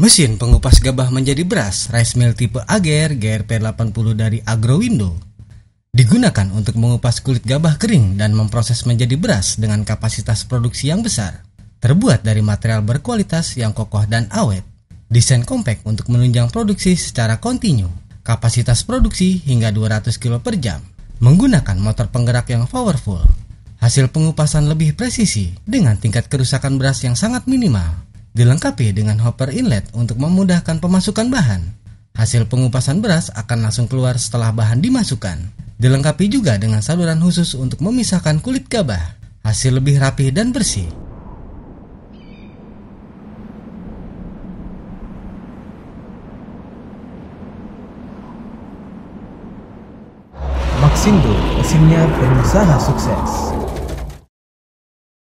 Mesin pengupas gabah menjadi beras rice mill tipe AGR GRP80 dari Agrowindo digunakan untuk mengupas kulit gabah kering dan memproses menjadi beras dengan kapasitas produksi yang besar. Terbuat dari material berkualitas yang kokoh dan awet. Desain kompak untuk menunjang produksi secara kontinu. Kapasitas produksi hingga 200 kg per jam. Menggunakan motor penggerak yang powerful hasil pengupasan lebih presisi dengan tingkat kerusakan beras yang sangat minimal. Dilengkapi dengan hopper inlet untuk memudahkan pemasukan bahan. Hasil pengupasan beras akan langsung keluar setelah bahan dimasukkan. Dilengkapi juga dengan saluran khusus untuk memisahkan kulit gabah. Hasil lebih rapi dan bersih. Maxindo, mesinnya pengusaha sukses.